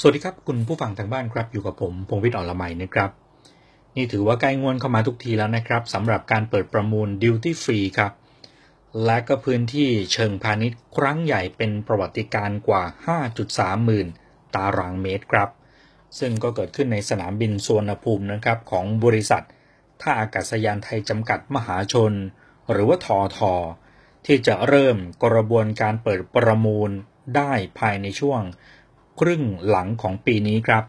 สวัสดีครับ คุณผู้ฟังทางบ้านครับอยู่กับผม พงวิทย์อ่อนละไมนะครับ นี่ถือว่าใกล้งวนเข้ามาทุกทีแล้วนะครับสำหรับการเปิดประมูลดิวตี้ฟรีครับ และก็พื้นที่เชิงพาณิชย์ครั้งใหญ่เป็นประวัติการกว่า 5.3 หมื่นตารางเมตรครับ ซึ่งก็เกิดขึ้นในสนามบินสวนภูมินะครับของบริษัทท่าอากาศยานไทยจำกัดมหาชน หรือว่าทอทอที่จะเริ่มกระบวนการเปิดประมูลได้ภายในช่วงครึ่งหลังของปีนี้ครับ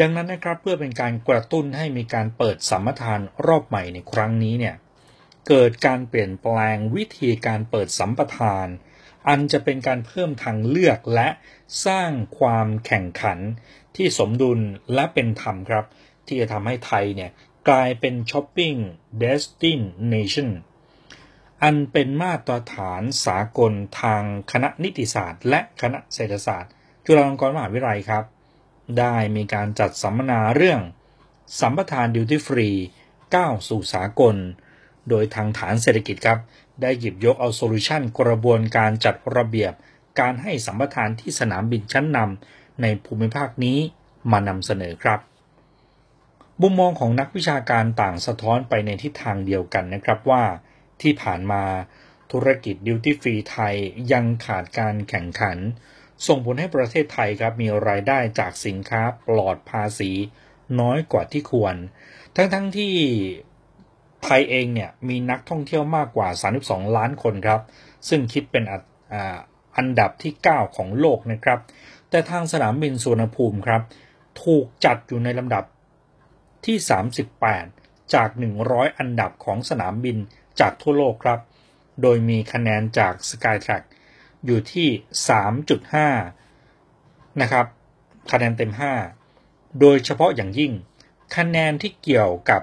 ดังนั้นนะครับเพื่อเป็นการกระตุ้นให้มีการเปิดสัมมทาน รอบใหม่ในครั้งนี้เนี่ย เกิดการเปลี่ยนแปลงวิธีการเปิดสัมปทาน อันจะเป็นการเพิ่มทางเลือกและสร้างความแข่งขันที่สมดุลและเป็นธรรมครับ ที่จะทำให้ไทยเนี่ยกลายเป็นช้อปปิ้งเดสตินเนชั่น อันเป็นมาตรฐานสากลทางคณะนิติศาสตร์และคณะเศรษฐศาสตร์จุฬาลงกรณ์มหาวิทยาลัยครับ ได้มีการจัดสัมมนาเรื่อง สัมปทานดิวตี้ฟรีก้าวสู่สากล โดยทางฐานเศรษฐกิจครับ ได้หยิบยกเอาโซลูชันกระบวนการจัดระเบียบการให้สัมปทานที่สนามบินชั้นนำในภูมิภาคนี้มานำเสนอครับมุมมองของนักวิชาการต่างสะท้อนไปในทิศทางเดียวกันนะครับว่า ที่ผ่านมาธุรกิจดิวตี้ฟรีไทยยังขาดการแข่งขันส่งผลให้ประเทศไทยครับมีรายได้จากสินค้าปลอดภาษีน้อยกว่าที่ควร ทั้งๆทที่ไทยเองเนี่ยมีนักท่องเที่ยวมากกว่า 32 ล้านคนครับ ซึ่งคิดเป็นออันดับที่ 9 ของโลกนะครับแต่ทางสนามบินสุวรรณภูมิครับ ถูกจัดอยู่ในลำดับที่ 38 จาก 100 อันดับของสนามบินจากทั่วโลกครับ โดยมีคะแนนจาก Skytrack อยู่ที่ 3.5นะครับ คะแนนเต็ม 5 โดยเฉพาะอย่างยิ่ง คะแนนที่เกี่ยวกับ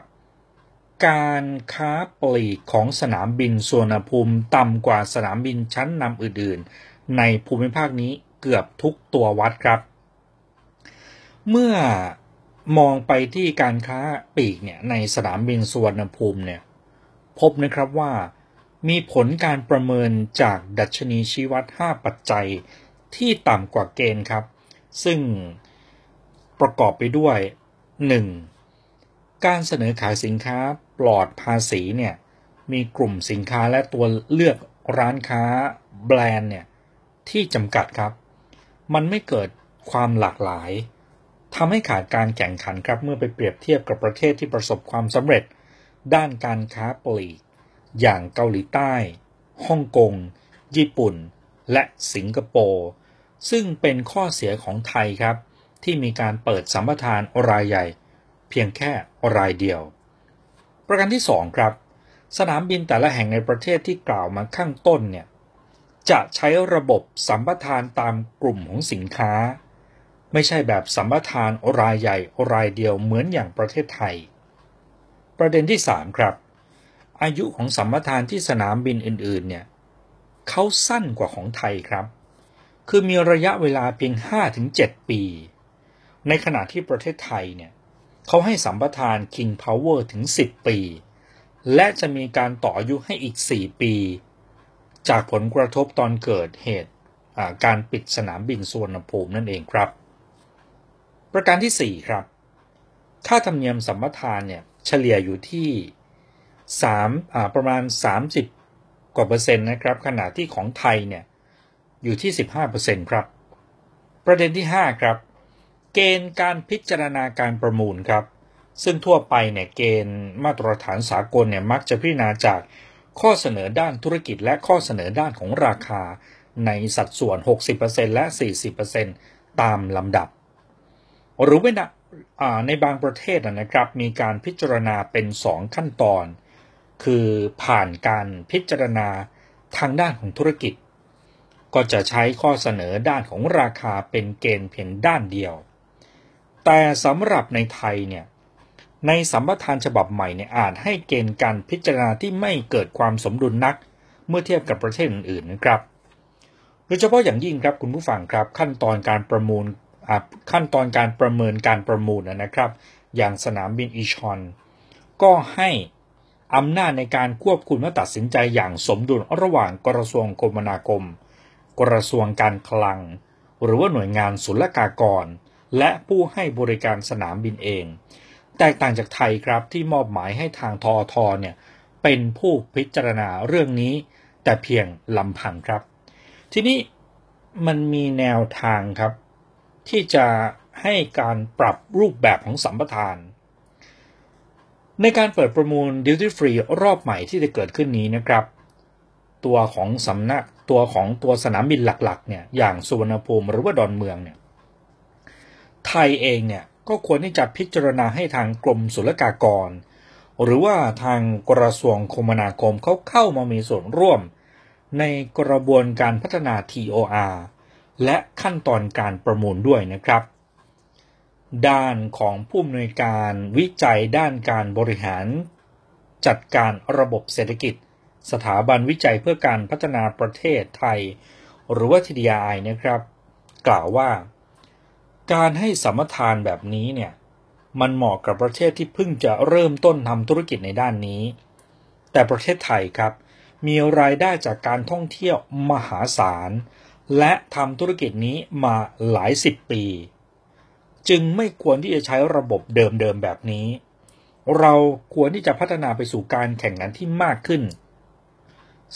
การค้าปลีกของสนามบิน สวนภูมิต่ำกว่าสนามบินชั้นนำอื่นๆ ในภูมิภาคนี้เกือบทุกตัววัดครับ เมื่อมองไปที่การค้าปลีกเนี่ยในสนามบิน สวนภูมิเนี่ยพบนะครับว่ามีผลการประเมินจากดัชนีชี้วัด5ปัจจัยที่ต่ำกว่าเกณฑ์ครับ ซึ่งประกอบไปด้วย 1. การเสนอขายสินค้าปลอดภาษีเนี่ยมีกลุ่มสินค้าและตัวเลือกร้านค้าแบรนด์เนี่ยที่จำกัดครับ มันไม่เกิดความหลากหลายทำให้ขาดการแข่งขันครับ เมื่อไปเปรียบเทียบกับประเทศที่ประสบความสำเร็จ ด้านการค้าปลีกอย่างเกาหลีใต้ ฮ่องกง ญี่ปุ่น และสิงคโปร์ ซึ่งเป็นข้อเสียของไทยครับ ที่มีการเปิดสัมปทานรายใหญ่ เพียงแค่รายเดียว ประการที่ 2 ครับ สนามบินแต่ละแห่งในประเทศที่กล่าวมาข้างต้นเนี่ยจะใช้ระบบสัมปทานตามกลุ่มของสินค้า ไม่ใช่แบบสัมปทานรายใหญ่รายเดียวเหมือนอย่างประเทศไทย ประเด็นที่ 3 ครับอายุของสัมปทานที่สนามบินอื่นๆ เนี่ยเขาสั้นกว่าของไทยครับ คือมีระยะเวลาเพียง5-7ปี ในขณะที่ประเทศไทยเนี่ยเขาให้สัมปทาน King Power ถึง 10 ปี และจะมีการต่ออายุให้อีก 4 ปี จากผลกระทบตอนเกิดเหตุการปิดสนามบินสุวรรณภูมินั่นเองครับ ประการที่ 4 ครับ ค่าธรรมเนียมสัมปทานเนี่ยเฉลี่ยอยู่ที่3อ่าประมาณ 30กว่าเปอร์เซ็นต์นะครับขณะที่ของไทยเนี่ยอยู่ที่ 15เปอร์เซ็นต์ครับประเด็นที่ 5 ครับ เกณฑ์การพิจารณาการประมูลครับ ซึ่งทั่วไปเนี่ยเกณฑ์มาตรฐานสากลเนี่ยมักจะพิจารณาจากข้อเสนอด้านธุรกิจและข้อเสนอด้านของราคาในสัดส่วน 60%และ 40%ตามลำดับ หรือว่าในบางประเทศนะครับมีการพิจารณาเป็น 2 ขั้นตอนคือผ่านการพิจารณาทางด้านของธุรกิจ ก็จะใช้ข้อเสนอด้านของราคาเป็นเกณฑ์เพียงด้านเดียว แต่สำหรับในไทยเนี่ยในสัมปทานฉบับใหม่เนี่ยอาจให้เกณฑ์การพิจารณาที่ไม่เกิดความสมดุลนัก เมื่อเทียบกับประเทศอื่นๆนะครับโดยเฉพาะอย่างยิ่งครับคุณผู้ฟังครับขั้นตอนการประมูลขั้นตอนการประเมินการประมูลนะครับ อย่างสนามบินอีชอนก็ให้อำนาจในการควบคุมและตัดสินใจอย่างสมดุลระหว่างกระทรวงคมนาคม กระทรวงการคลัง หรือว่าหน่วยงานศุลกากร และผู้ให้บริการสนามบินเอง แตกต่างจากไทยครับที่มอบหมายให้ทางทอทอเนี่ยเป็นผู้พิจารณาเรื่องนี้ แต่เพียงลำพังครับ ทีนี้มันมีแนวทางครับ ที่จะให้การปรับรูปแบบของสัมปทานในการเปิดประมูล Duty Free รอบใหม่ที่จะเกิดขึ้นนี้นะครับ ตัวของสำนักตัวของตัวสนามบินหลักๆเนี่ยอย่างสุวรรณภูมิหรือว่าดอนเมืองเนี่ยไทยเองเนี่ยก็ควรที่จะพิจารณาให้ทางกรมศุลกากร หรือว่าทางกระทรวงคมนาคมเขาเข้ามามีส่วนร่วมในกระบวนการพัฒนา TOR และขั้นตอนการประมูลด้วยนะครับด้านของผู้อำนวยการวิจัยด้านการบริหาร จัดการระบบเศรษฐกิจ สถาบันวิจัยเพื่อการพัฒนาประเทศไทย หรือว่าีไอนะครับ กล่าวว่าการให้สัมทานแบบนี้เนี่ยมันเหมาะกับประเทศที่เพิ่งจะเริ่มต้นทำธุรกิจในด้านนี้ แต่ประเทศไทยครับ มีรายได้จากการท่องเที่ยวมหาศาลและทำธุรกิจนี้มาหลายสิบปีจึงไม่ควรที่จะใช้ระบบเดิม ๆ แบบนี้ เราควรที่จะพัฒนาไปสู่การแข่งขันที่มากขึ้น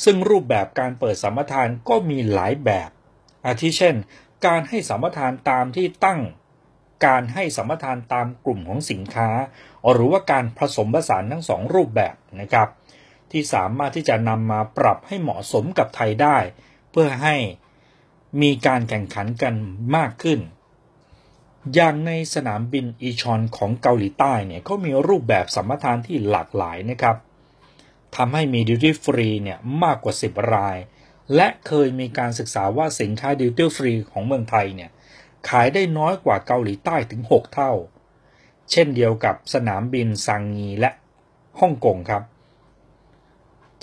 ซึ่งรูปแบบการเปิดสัมปทานก็มีหลายแบบ อาทิเช่น การให้สัมปทานตามที่ตั้ง การให้สัมปทานตามกลุ่มของสินค้า หรือว่าการผสมผสานทั้งสองรูปแบบนะครับ ที่สามารถที่จะนำมาปรับให้เหมาะสมกับไทยได้ เพื่อให้มีการแข่งขันกันมากขึ้นอย่างในสนามบินอีชอนของเกาหลีใต้เนี่ยเขามีรูปแบบสัมปทานที่หลากหลายนะครับทำให้มีดิวตี้ฟรีเนี่ยมากกว่า 10ราย และเคยมีการศึกษาว่าสินค้าดิวตี้ฟรีของเมืองไทยเนี่ย ขายได้น้อยกว่าเกาหลีใต้ถึง 6 เท่า เช่นเดียวกับสนามบินซังงีและฮ่องกงครับ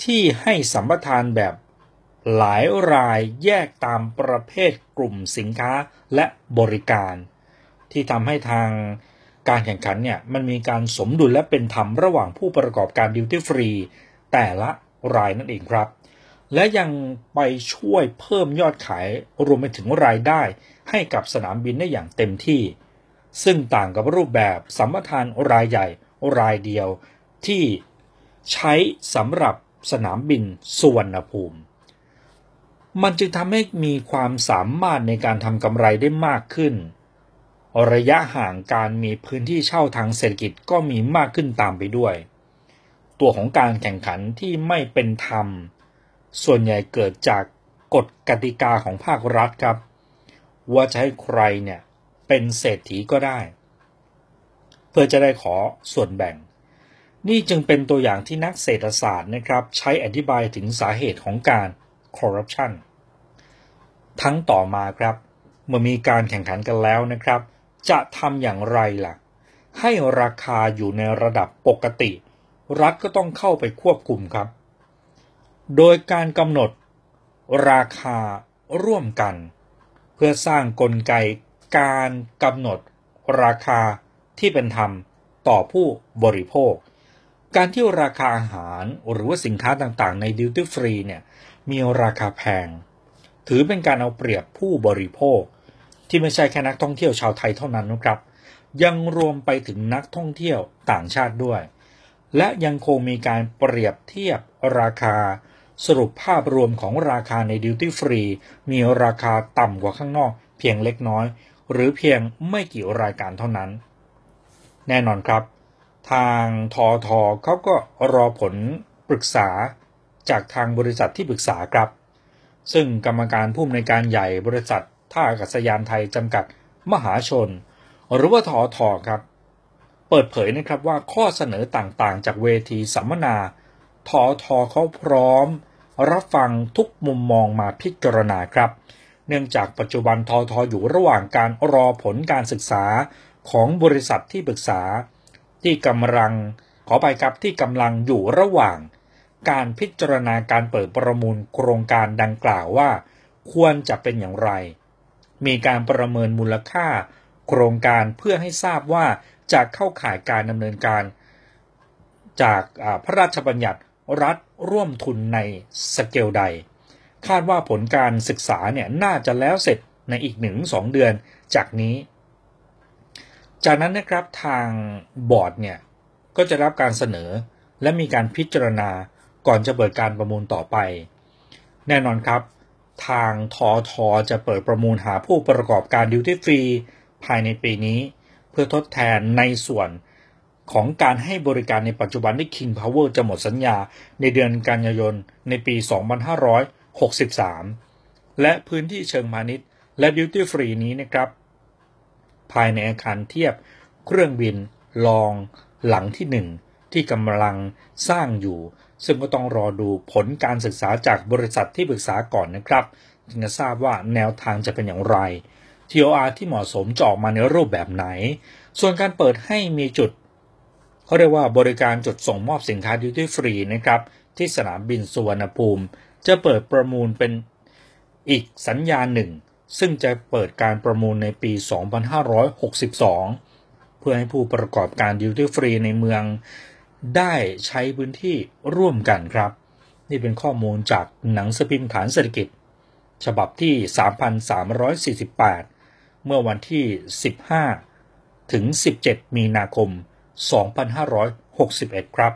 ที่ให้สัมปทานแบบหลายรายแยกตามประเภทกลุ่มสินค้าและบริการที่ทำให้ทางการแข่งขันเนี่ย มันมีการสมดุลและเป็นธรรมระหว่างผู้ประกอบการดิวตี้ฟรีแต่ละรายนั่นเองครับ และยังไปช่วยเพิ่มยอดขายรวมไปถึงรายได้ ให้กับสนามบินได้อย่างเต็มที่ ซึ่งต่างกับรูปแบบสัมปทานรายใหญ่รายเดียว ที่ใช้สำหรับสนามบินสุวรรณภูมิ มันจึงทำให้มีความสามารถในการทำกำไรได้มากขึ้นระยะห่างการมีพื้นที่เช่าทางเศรษฐกิจก็มีมากขึ้นตามไปด้วย ตัวของการแข่งขันที่ไม่เป็นธรรม ส่วนใหญ่เกิดจากกฎกติกาของภาครัฐครับ ว่าจะให้ใครเนี่ยเป็นเศรษฐีก็ได้ เพื่อจะได้ขอส่วนแบ่ง นี่จึงเป็นตัวอย่างที่นักเศรษฐศาสตร์นะครับ ใช้อธิบายถึงสาเหตุของการคอร์รัปชันทั้งต่อมาครับ เมื่อมีการแข่งขันกันแล้วนะครับจะทำอย่างไรล่ะ ให้ราคาอยู่ในระดับปกติ รัฐก็ต้องเข้าไปควบคุมครับ โดยการกำหนดราคาร่วมกัน เพื่อสร้างกลไก การกำหนดราคาที่เป็นธรรมต่อผู้บริโภค การที่ราคา อาหารหรือว่า สินค้าต่างๆ ในดิวตี้ฟรีเนี่ยมีราคาแพง ถือเป็นการเอาเปรียบผู้บริโภคที่ไม่ใช่แค่นักท่องเที่ยวชาวไทยเท่านั้นนะครับ ยังรวมไปถึงนักท่องเที่ยวต่างชาติด้วย และยังคงมีการเปรียบเทียบราคาสรุปภาพรวมของราคาในดิวตี้ฟรีมีราคาต่ำกว่าข้างนอก เพียงเล็กน้อย หรือเพียงไม่กี่รายการเท่านั้น แน่นอนครับ ทางทอทอเขาก็รอผลปรึกษาจากทางบริษัทที่ปรึกษาครับ ซึ่งกรรมการผู้อำนวยการใหญ่บริษัทท่าอากาศยานไทยจำกัดมหาชน หรือว่าทอทอครับ เปิดเผยนะครับว่าข้อเสนอต่างๆ จากเวทีสัมมนาทอทอเขาพร้อมรับฟังทุกมุมมองมาพิจารณาครับ เนื่องจากปัจจุบันทอทออยู่ระหว่างการรอผลการศึกษาของบริษัทที่ปรึกษา ที่กำลังขอไปครับที่กำลังอยู่ระหว่าง การพิจารณาการเปิดประมูลโครงการดังกล่าวว่า ควรจะเป็นอย่างไรมีการประเมินมูลค่าโครงการเพื่อให้ทราบว่าจะเข้าข่ายการดำเนินการ จากพระราชบัญญัติรัฐร่วมทุนในสเกลใด คาดว่าผลการศึกษาเนี่ยน่าจะแล้วเสร็จในอีกหนึ่งสองเดือนจากนี้ จากนั้นนะครับทางบอร์ดเนี่ยก็จะรับการเสนอและมีการพิจารณาก่อนจะเปิดการประมูลต่อไป แน่นอนครับทางทอทอจะเปิดประมูลหาผู้ประกอบการดิวตี้ฟรีภายในปีนี้ เพื่อทดแทนในส่วนของการให้บริการในปัจจุบันที่ King Power จะหมดสัญญาในเดือนกันยายนในปี 2563 และพื้นที่เชิงพาณิชย์และดิวตี้ฟรีนี้นะครับ ภายในอาคารเทียบเครื่องบินลองหลังที่ 1 ที่กำลังสร้างอยู่ซึ่งก็ต้องรอดูผลการศึกษาจากบริษัทที่ปรึกษาก่อนนะครับจึงจะทราบว่าแนวทางจะเป็นอย่างไร TOR ที่เหมาะสมจะออกมาในรูปแบบไหน ส่วนการเปิดให้มีจุด เขาเรียกว่าบริการจุดส่งมอบสินค้าดิวตี้ฟรีนะครับที่สนามบินสุวรรณภูมิจะเปิดประมูลเป็นอีกสัญญาหนึ่ง ซึ่งจะเปิดการประมูลในปี 2562 เพื่อให้ผู้ประกอบการดิวตี้ฟรี ในเมืองได้ใช้พื้นที่ร่วมกันครับ นี่เป็นข้อมูลจากหนังสือพิมพ์ฐานเศรษฐกิจ ฉบับที่ 3,348 เมื่อวันที่ 15 ถึง 17 มีนาคม 2561 ครับ